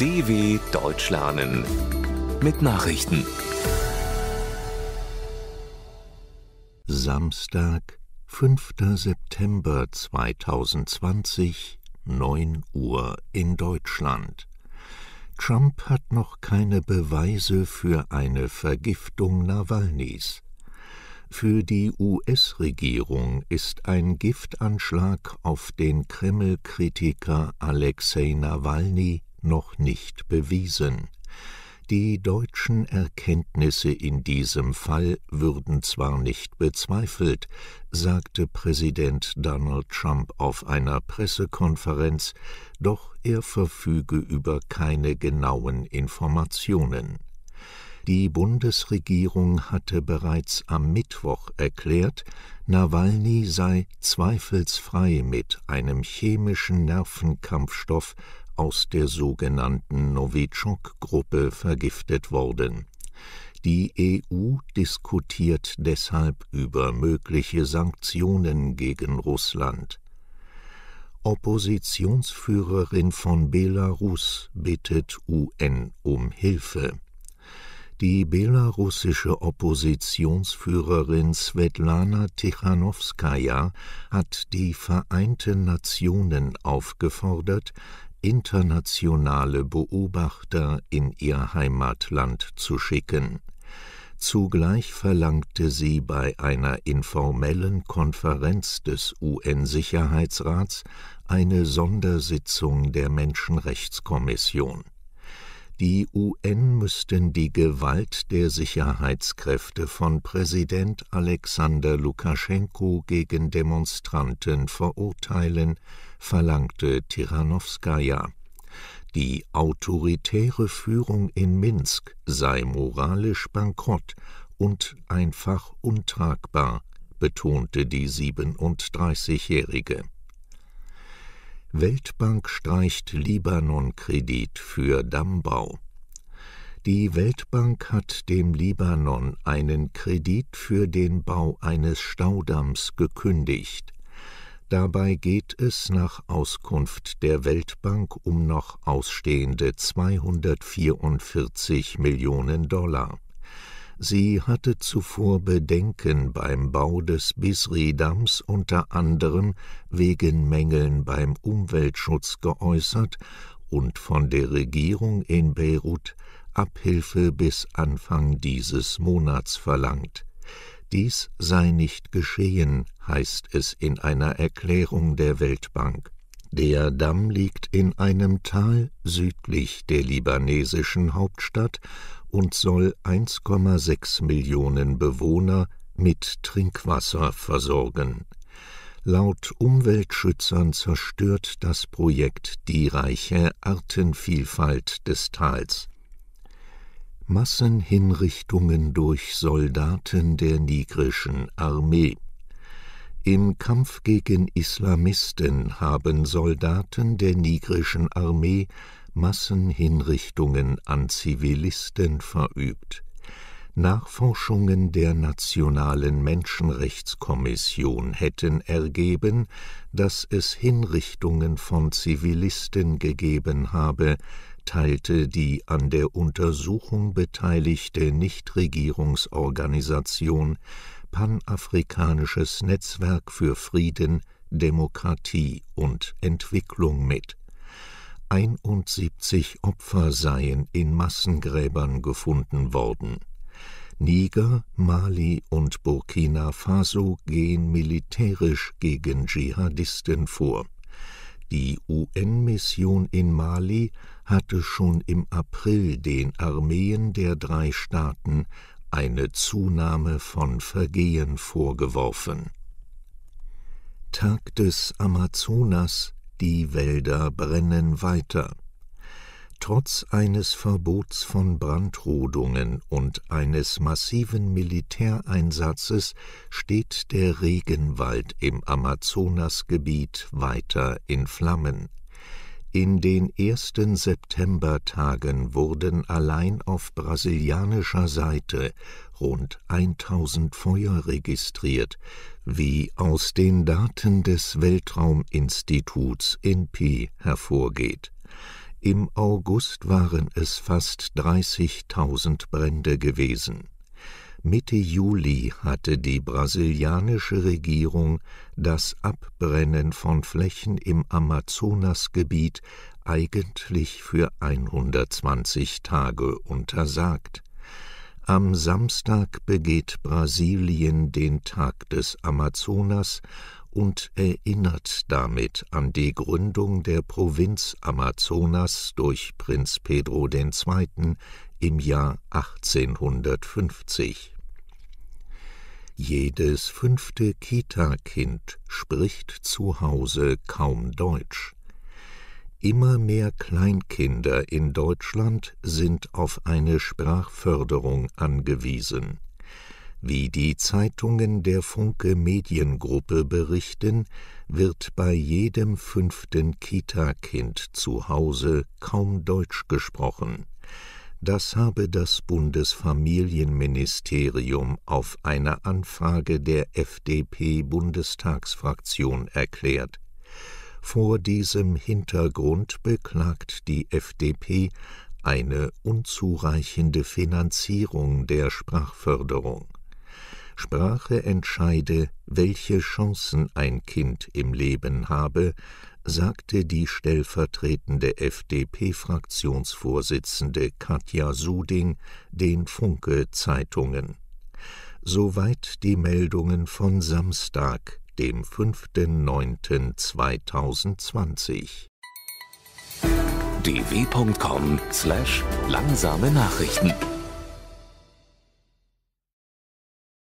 DW Deutsch lernen mit Nachrichten. Samstag, 5. September 2020, 9 Uhr in Deutschland. Trump hat noch keine Beweise für eine Vergiftung Nawalnys. Für die US-Regierung ist ein Giftanschlag auf den Kreml-Kritiker Alexei Nawalny noch nicht bewiesen. Die deutschen Erkenntnisse in diesem Fall würden zwar nicht bezweifelt, sagte Präsident Donald Trump auf einer Pressekonferenz, doch er verfüge über keine genauen Informationen. Die Bundesregierung hatte bereits am Mittwoch erklärt, Nawalny sei zweifelsfrei mit einem chemischen Nervenkampfstoff aus der sogenannten Novichok-Gruppe vergiftet worden. Die EU diskutiert deshalb über mögliche Sanktionen gegen Russland. Oppositionsführerin von Belarus bittet UN um Hilfe. Die belarussische Oppositionsführerin Svetlana Tichanowskaja hat die Vereinten Nationen aufgefordert, internationale Beobachter in ihr Heimatland zu schicken. Zugleich verlangte sie bei einer informellen Konferenz des UN-Sicherheitsrats eine Sondersitzung der Menschenrechtskommission die UN müssten die Gewalt der Sicherheitskräfte von Präsident Alexander Lukaschenko gegen Demonstranten verurteilen, verlangte Tiranowskaja. Die autoritäre Führung in Minsk sei moralisch bankrott und einfach untragbar, betonte die 37-Jährige Weltbank streicht Libanon-Kredit für Dammbau. Die Weltbank hat dem Libanon einen Kredit für den Bau eines Staudamms gekündigt. Dabei geht es nach Auskunft der Weltbank um noch ausstehende 244 Millionen Dollar. Sie hatte zuvor Bedenken beim Bau des Bisri-Damms unter anderem wegen Mängeln beim Umweltschutz geäußert und von der Regierung in Beirut Abhilfe bis Anfang dieses Monats verlangt. Dies sei nicht geschehen, heißt es in einer Erklärung der Weltbank. Der Damm liegt in einem Tal südlich der libanesischen Hauptstadt und soll 1,6 Millionen Bewohner mit Trinkwasser versorgen. Laut Umweltschützern zerstört das Projekt die reiche Artenvielfalt des Tals. Massenhinrichtungen durch Soldaten der nigrischen Armee. Im Kampf gegen Islamisten haben Soldaten der nigrischen Armee Massenhinrichtungen an Zivilisten verübt. Nachforschungen der Nationalen Menschenrechtskommission hätten ergeben, dass es Hinrichtungen von Zivilisten gegeben habe, teilte die an der Untersuchung beteiligte Nichtregierungsorganisation Panafrikanisches Netzwerk für Frieden, Demokratie und Entwicklung mit 71 Opfer seien in Massengräbern gefunden worden. Niger, Mali und Burkina Faso gehen militärisch gegen Dschihadisten vor. Die UN-Mission in Mali hatte schon im April den Armeen der drei Staaten eine Zunahme von Vergehen vorgeworfen. Tag des Amazonas die Wälder brennen weiter. Trotz eines Verbots von Brandrodungen und eines massiven Militäreinsatzes steht der Regenwald im Amazonasgebiet weiter in Flammen in den ersten Septembertagen wurden allein auf brasilianischer Seite rund 1000 Feuer registriert, wie aus den Daten des Weltrauminstituts INPI hervorgeht. Im August waren es fast 30.000 Brände gewesen Mitte Juli hatte die brasilianische Regierung das Abbrennen von Flächen im Amazonasgebiet eigentlich für 120 Tage untersagt. Am Samstag begeht Brasilien den Tag des Amazonas und erinnert damit an die Gründung der Provinz Amazonas durch Prinz Pedro II im Jahr 1850. Jedes fünfte Kita-Kind spricht zu Hause kaum Deutsch. Immer mehr Kleinkinder in Deutschland sind auf eine Sprachförderung angewiesen. Wie die Zeitungen der Funke Mediengruppe berichten, wird bei jedem fünften Kita-Kind zu Hause kaum Deutsch gesprochen. Das habe das Bundesfamilienministerium auf eine Anfrage der FDP-Bundestagsfraktion erklärt. Vor diesem Hintergrund beklagt die FDP eine unzureichende Finanzierung der Sprachförderung. Sprache entscheide, welche Chancen ein Kind im Leben habe, sagte die stellvertretende FDP-Fraktionsvorsitzende Katja Suding den Funke Zeitungen. Soweit die Meldungen von Samstag, dem 5.9.2020. dw.com/langsame Nachrichten